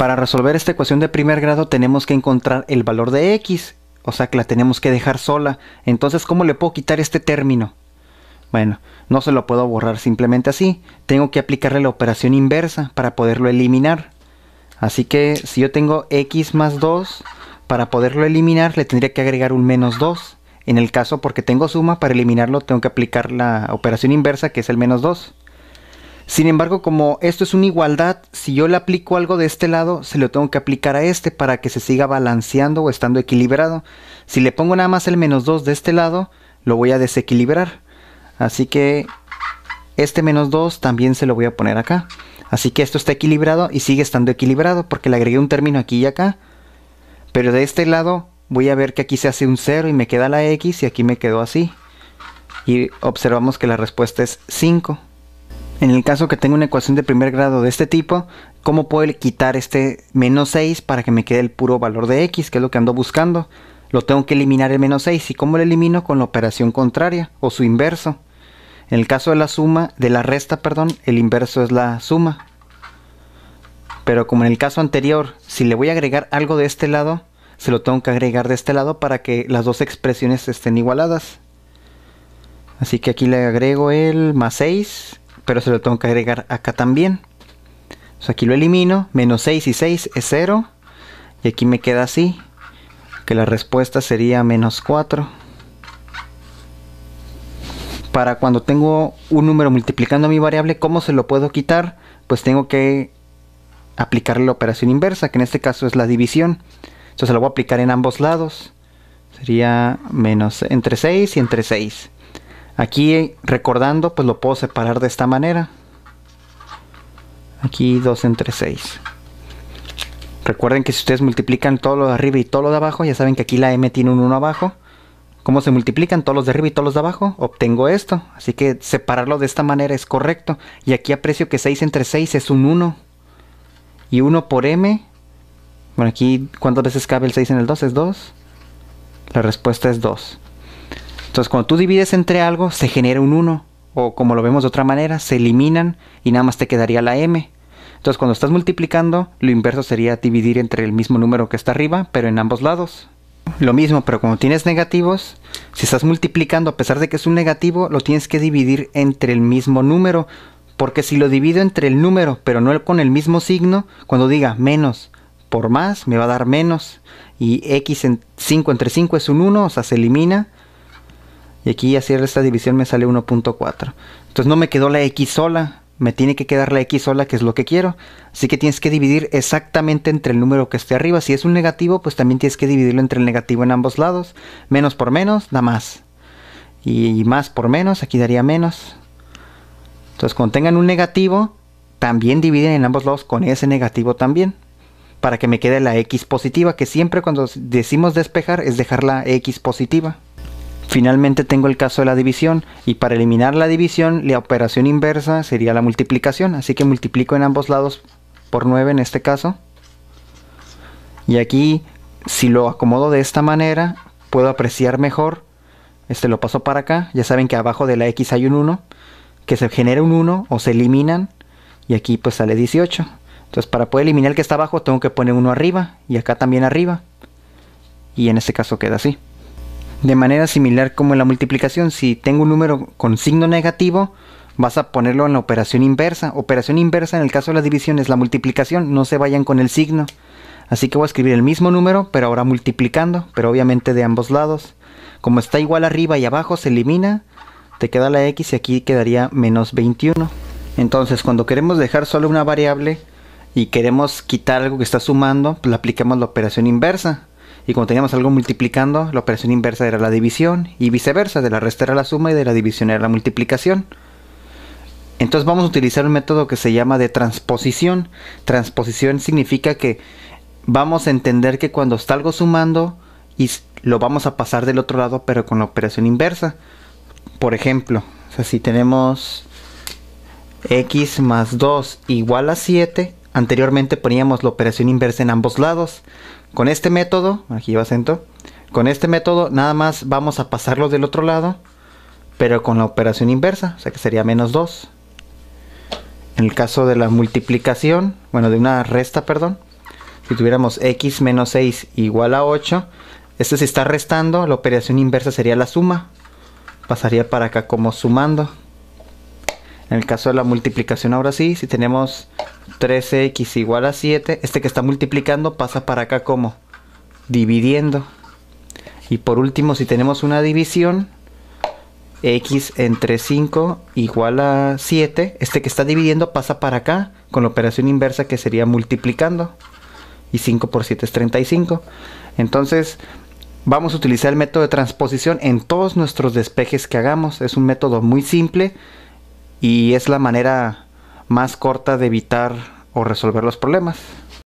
Para resolver esta ecuación de primer grado tenemos que encontrar el valor de x, o sea que la tenemos que dejar sola. Entonces, ¿cómo le puedo quitar este término? Bueno, no se lo puedo borrar simplemente así. Tengo que aplicarle la operación inversa para poderlo eliminar. Así que si yo tengo x más 2, para poderlo eliminar le tendría que agregar un menos 2. En el caso porque tengo suma, para eliminarlo tengo que aplicar la operación inversa que es el menos 2. Sin embargo, como esto es una igualdad, si yo le aplico algo de este lado, se lo tengo que aplicar a este para que se siga balanceando o estando equilibrado. Si le pongo nada más el menos 2 de este lado, lo voy a desequilibrar. Así que este menos 2 también se lo voy a poner acá. Así que esto está equilibrado y sigue estando equilibrado porque le agregué un término aquí y acá. Pero de este lado voy a ver que aquí se hace un 0 y me queda la X y aquí me quedó así. Y observamos que la respuesta es 5. En el caso que tenga una ecuación de primer grado de este tipo, ¿cómo puedo quitar este menos 6 para que me quede el puro valor de x, que es lo que ando buscando? Lo tengo que eliminar el menos 6. ¿Y cómo lo elimino? Con la operación contraria o su inverso. En el caso de la suma, de la resta, perdón, el inverso es la suma. Pero como en el caso anterior, si le voy a agregar algo de este lado, se lo tengo que agregar de este lado para que las dos expresiones estén igualadas. Así que aquí le agrego el más 6 pero se lo tengo que agregar acá también. Entonces aquí lo elimino, menos 6 y 6 es 0, y aquí me queda así, que la respuesta sería menos 4. Para cuando tengo un número multiplicando mi variable, ¿cómo se lo puedo quitar? Pues tengo que aplicar la operación inversa, que en este caso es la división. Entonces lo voy a aplicar en ambos lados. Sería menos entre 6 y entre 6. Aquí recordando, pues lo puedo separar de esta manera. Aquí 2 entre 6. Recuerden que si ustedes multiplican todo lo de arriba y todo lo de abajo, ya saben que aquí la m tiene un 1 abajo. ¿Cómo se multiplican todos los de arriba y todos los de abajo? Obtengo esto. Así que separarlo de esta manera es correcto. Y aquí aprecio que 6 entre 6 es un 1. Y 1 por m. Bueno, aquí, ¿cuántas veces cabe el 6 en el 2? Es 2. La respuesta es 2. Entonces, cuando tú divides entre algo, se genera un 1. O como lo vemos de otra manera, se eliminan y nada más te quedaría la m. Entonces, cuando estás multiplicando, lo inverso sería dividir entre el mismo número que está arriba, pero en ambos lados. Lo mismo, pero cuando tienes negativos, si estás multiplicando, a pesar de que es un negativo, lo tienes que dividir entre el mismo número. Porque si lo divido entre el número, pero no con el mismo signo, cuando diga menos por más, me va a dar menos. Y x en 5 entre 5 es un 1, o sea, se elimina y aquí hacer esta división me sale 1.4. Entonces no me quedó la x sola, me tiene que quedar la x sola que es lo que quiero. Así que tienes que dividir exactamente entre el número que esté arriba. Si es un negativo, pues también tienes que dividirlo entre el negativo en ambos lados. Menos por menos da más. Y más por menos, aquí daría menos. Entonces cuando tengan un negativo, también dividen en ambos lados con ese negativo también. Para que me quede la x positiva, que siempre cuando decimos despejar es dejar la x positiva. Finalmente tengo el caso de la división y para eliminar la división la operación inversa sería la multiplicación, así que multiplico en ambos lados por 9 en este caso. Y aquí si lo acomodo de esta manera puedo apreciar mejor, este lo paso para acá, ya saben que abajo de la x hay un 1, que se genera un 1 o se eliminan y aquí pues sale 18. Entonces para poder eliminar el que está abajo tengo que poner uno arriba y acá también arriba y en este caso queda así. De manera similar como en la multiplicación, si tengo un número con signo negativo, vas a ponerlo en la operación inversa. Operación inversa en el caso de las divisiones, la multiplicación, no se vayan con el signo. Así que voy a escribir el mismo número, pero ahora multiplicando, pero obviamente de ambos lados. Como está igual arriba y abajo, se elimina, te queda la x y aquí quedaría menos 21. Entonces, cuando queremos dejar solo una variable y queremos quitar algo que está sumando, pues le aplicamos la operación inversa y cuando teníamos algo multiplicando, la operación inversa era la división y viceversa, de la resta era la suma y de la división era la multiplicación. Entonces vamos a utilizar un método que se llama de transposición. Transposición significa que vamos a entender que cuando está algo sumando y lo vamos a pasar del otro lado pero con la operación inversa. Por ejemplo, si tenemos x más 2 igual a 7, anteriormente poníamos la operación inversa en ambos lados. Con este método, aquí lleva acento, con este método nada más vamos a pasarlo del otro lado, pero con la operación inversa, o sea que sería menos 2. En el caso de la multiplicación, bueno, de una resta, perdón, si tuviéramos x menos 6 igual a 8, este se está restando, la operación inversa sería la suma, pasaría para acá como sumando. En el caso de la multiplicación, ahora sí, si tenemos 13x igual a 7, este que está multiplicando pasa para acá como dividiendo. Y por último, si tenemos una división, x entre 5 igual a 7, este que está dividiendo pasa para acá con la operación inversa que sería multiplicando. Y 5 por 7 es 35. Entonces, vamos a utilizar el método de transposición en todos nuestros despejes que hagamos. Es un método muy simple y es la manera más corta de evitar o resolver los problemas.